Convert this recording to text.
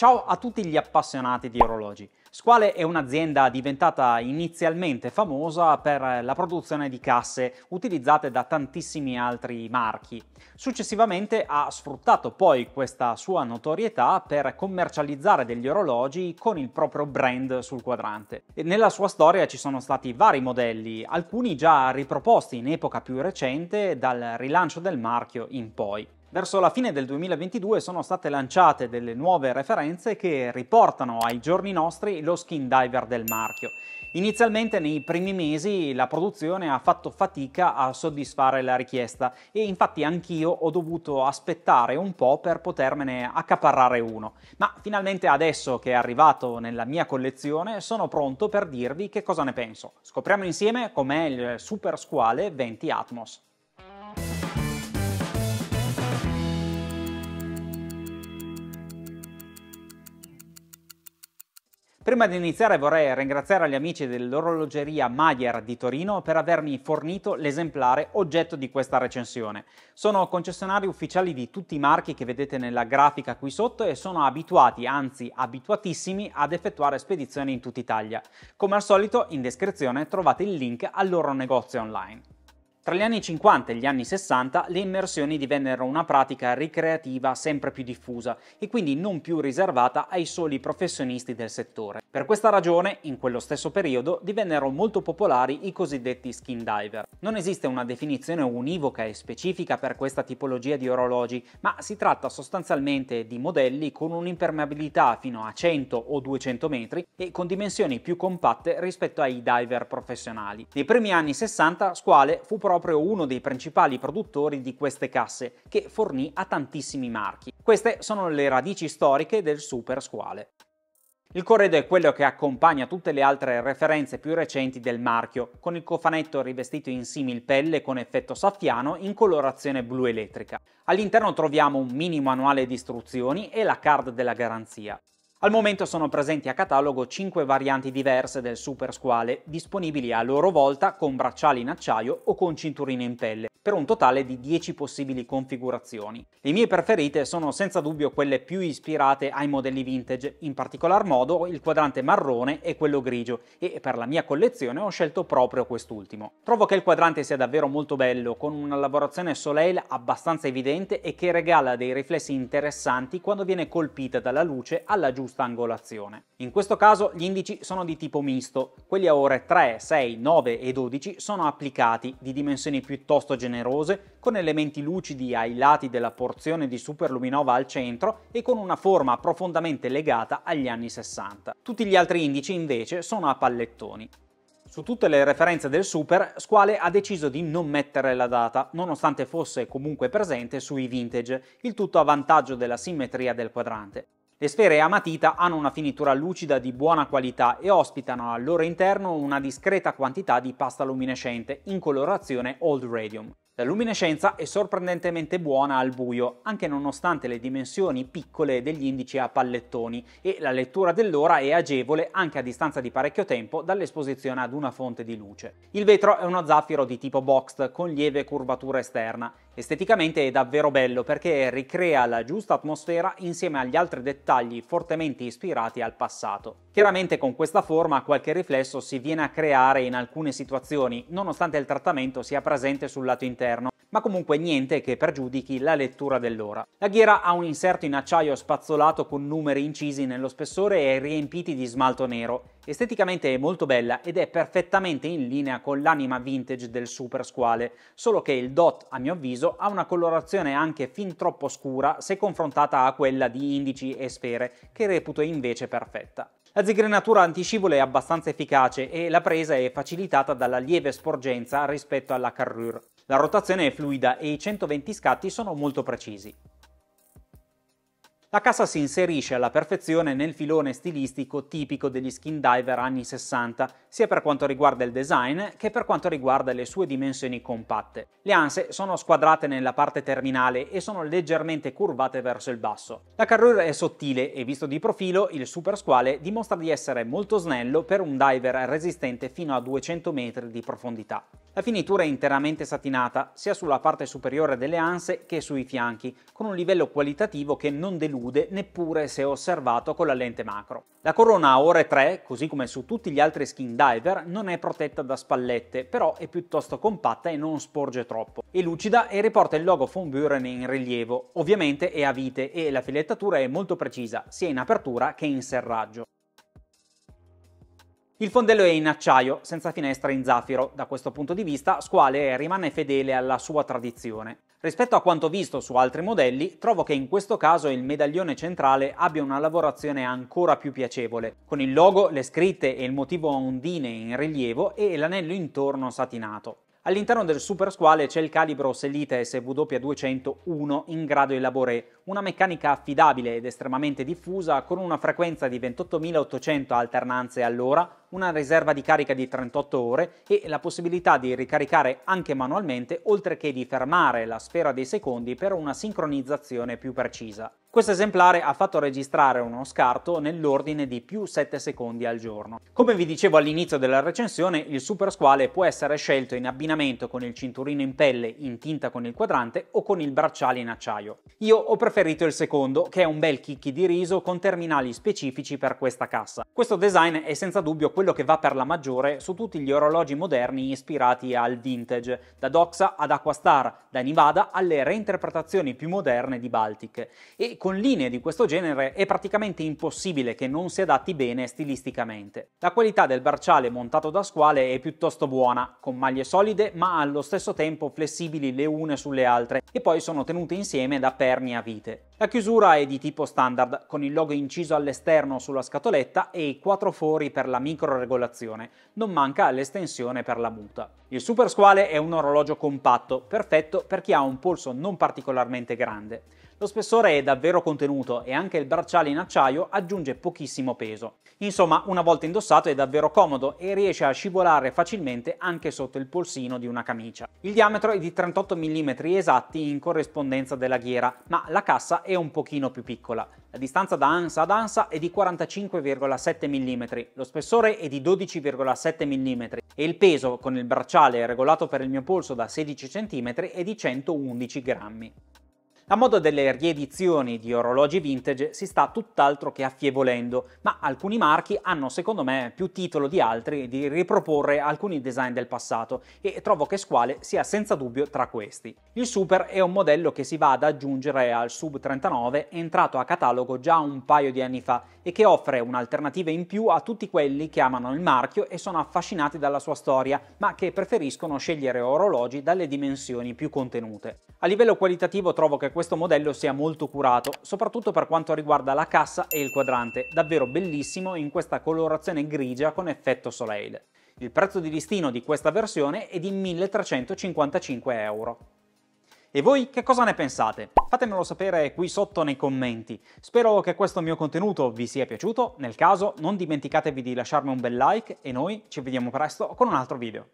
Ciao a tutti gli appassionati di orologi. Squale è un'azienda diventata inizialmente famosa per la produzione di casse utilizzate da tantissimi altri marchi. Successivamente ha sfruttato poi questa sua notorietà per commercializzare degli orologi con il proprio brand sul quadrante. E nella sua storia ci sono stati vari modelli, alcuni già riproposti in epoca più recente dal rilancio del marchio in poi. Verso la fine del 2022 sono state lanciate delle nuove referenze che riportano ai giorni nostri lo skin diver del marchio. Inizialmente nei primi mesi la produzione ha fatto fatica a soddisfare la richiesta e infatti anch'io ho dovuto aspettare un po' per potermene accaparrare uno, ma finalmente adesso che è arrivato nella mia collezione sono pronto per dirvi che cosa ne penso. Scopriamo insieme com'è il Super Squale 20 Atmos. Prima di iniziare vorrei ringraziare gli amici dell'orologeria Maier di Torino per avermi fornito l'esemplare oggetto di questa recensione. Sono concessionari ufficiali di tutti i marchi che vedete nella grafica qui sotto e sono abituati, anzi abituatissimi, ad effettuare spedizioni in tutta Italia. Come al solito in descrizione trovate il link al loro negozio online. Tra gli anni 50 e gli anni 60 le immersioni divennero una pratica ricreativa sempre più diffusa e quindi non più riservata ai soli professionisti del settore. Per questa ragione, in quello stesso periodo, divennero molto popolari i cosiddetti skin diver. Non esiste una definizione univoca e specifica per questa tipologia di orologi, ma si tratta sostanzialmente di modelli con un'impermeabilità fino a 100 o 200 metri e con dimensioni più compatte rispetto ai diver professionali. Nei primi anni 60 Squale fu proprio uno dei principali produttori di queste casse, che fornì a tantissimi marchi. Queste sono le radici storiche del Super Squale. Il corredo è quello che accompagna tutte le altre referenze più recenti del marchio, con il cofanetto rivestito in simil pelle con effetto saffiano in colorazione blu elettrica. All'interno troviamo un mini manuale di istruzioni e la card della garanzia. Al momento sono presenti a catalogo 5 varianti diverse del Super Squale, disponibili a loro volta con bracciali in acciaio o con cinturine in pelle, per un totale di 10 possibili configurazioni. Le mie preferite sono senza dubbio quelle più ispirate ai modelli vintage, in particolar modo il quadrante marrone e quello grigio, e per la mia collezione ho scelto proprio quest'ultimo. Trovo che il quadrante sia davvero molto bello, con una lavorazione soleil abbastanza evidente e che regala dei riflessi interessanti quando viene colpita dalla luce alla giusta giusta angolazione. In questo caso gli indici sono di tipo misto, quelli a ore 3, 6, 9 e 12 sono applicati, di dimensioni piuttosto generose, con elementi lucidi ai lati della porzione di superluminova al centro e con una forma profondamente legata agli anni 60. Tutti gli altri indici invece sono a pallettoni. Su tutte le referenze del Super, Squale ha deciso di non mettere la data, nonostante fosse comunque presente sui vintage, il tutto a vantaggio della simmetria del quadrante. Le sfere a matita hanno una finitura lucida di buona qualità e ospitano al loro interno una discreta quantità di pasta luminescente in colorazione Old Radium. La luminescenza è sorprendentemente buona al buio, anche nonostante le dimensioni piccole degli indici a pallettoni, e la lettura dell'ora è agevole anche a distanza di parecchio tempo dall'esposizione ad una fonte di luce. Il vetro è uno zaffiro di tipo boxed con lieve curvatura esterna. Esteticamente è davvero bello perché ricrea la giusta atmosfera insieme agli altri dettagli fortemente ispirati al passato. Chiaramente con questa forma qualche riflesso si viene a creare in alcune situazioni, nonostante il trattamento sia presente sul lato interno, ma comunque niente che pregiudichi la lettura dell'ora. La ghiera ha un inserto in acciaio spazzolato con numeri incisi nello spessore e riempiti di smalto nero. Esteticamente è molto bella ed è perfettamente in linea con l'anima vintage del Super Squale, solo che il Dot, a mio avviso, ha una colorazione anche fin troppo scura se confrontata a quella di indici e sfere, che reputo invece perfetta. La zigrenatura antiscivolo è abbastanza efficace e la presa è facilitata dalla lieve sporgenza rispetto alla carrure. La rotazione è fluida e i 120 scatti sono molto precisi. La cassa si inserisce alla perfezione nel filone stilistico tipico degli skin diver anni 60, sia per quanto riguarda il design che per quanto riguarda le sue dimensioni compatte. Le anse sono squadrate nella parte terminale e sono leggermente curvate verso il basso. La carrure è sottile e visto di profilo il Super Squale dimostra di essere molto snello per un diver resistente fino a 200 metri di profondità. La finitura è interamente satinata, sia sulla parte superiore delle anse che sui fianchi, con un livello qualitativo che non delude neppure se osservato con la lente macro. La corona a ore 3, così come su tutti gli altri skin diver, non è protetta da spallette, però è piuttosto compatta e non sporge troppo. È lucida e riporta il logo von Buren in rilievo. Ovviamente è a vite e la filettatura è molto precisa, sia in apertura che in serraggio. Il fondello è in acciaio, senza finestra in zaffiro. Da questo punto di vista, Squale rimane fedele alla sua tradizione. Rispetto a quanto visto su altri modelli, trovo che in questo caso il medaglione centrale abbia una lavorazione ancora più piacevole, con il logo, le scritte e il motivo a ondine in rilievo e l'anello intorno satinato. All'interno del Super Squale c'è il calibro Selite SW201 in grado Elabore, una meccanica affidabile ed estremamente diffusa con una frequenza di 28.800 alternanze all'ora, una riserva di carica di 38 ore e la possibilità di ricaricare anche manualmente oltre che di fermare la sfera dei secondi per una sincronizzazione più precisa. Questo esemplare ha fatto registrare uno scarto nell'ordine di più 7 secondi al giorno. Come vi dicevo all'inizio della recensione, il Super Squale può essere scelto in abbinamento con il cinturino in pelle in tinta con il quadrante o con il bracciale in acciaio. Io ho preferito il secondo, che è un bel chicchi di riso con terminali specifici per questa cassa. Questo design è senza dubbio quello che va per la maggiore su tutti gli orologi moderni ispirati al vintage, da Doxa ad Aquastar, da Nivada alle reinterpretazioni più moderne di Baltic. E con linee di questo genere è praticamente impossibile che non si adatti bene stilisticamente. La qualità del bracciale montato da squale è piuttosto buona, con maglie solide ma allo stesso tempo flessibili le une sulle altre e poi sono tenute insieme da perni a vite. La chiusura è di tipo standard, con il logo inciso all'esterno sulla scatoletta e i quattro fori per la microregolazione. Non manca l'estensione per la muta. Il Super Squale è un orologio compatto, perfetto per chi ha un polso non particolarmente grande. Lo spessore è davvero contenuto e anche il bracciale in acciaio aggiunge pochissimo peso. Insomma, una volta indossato è davvero comodo e riesce a scivolare facilmente anche sotto il polsino di una camicia. Il diametro è di 38 mm esatti in corrispondenza della ghiera, ma la cassa è un pochino più piccola. La distanza da ansa ad ansa è di 45,7 mm, lo spessore è di 12,7 mm e il peso con il bracciale regolato per il mio polso da 16 cm è di 111 grammi. La moda delle riedizioni di orologi vintage si sta tutt'altro che affievolendo, ma alcuni marchi hanno secondo me più titolo di altri di riproporre alcuni design del passato e trovo che Squale sia senza dubbio tra questi. Il Super è un modello che si va ad aggiungere al Sub 39 entrato a catalogo già un paio di anni fa e che offre un'alternativa in più a tutti quelli che amano il marchio e sono affascinati dalla sua storia, ma che preferiscono scegliere orologi dalle dimensioni più contenute. A livello qualitativo trovo che questo modello sia molto curato, soprattutto per quanto riguarda la cassa e il quadrante, davvero bellissimo in questa colorazione grigia con effetto Soleil. Il prezzo di listino di questa versione è di 1355 euro. E voi che cosa ne pensate? Fatemelo sapere qui sotto nei commenti. Spero che questo mio contenuto vi sia piaciuto, nel caso non dimenticatevi di lasciarmi un bel like e noi ci vediamo presto con un altro video.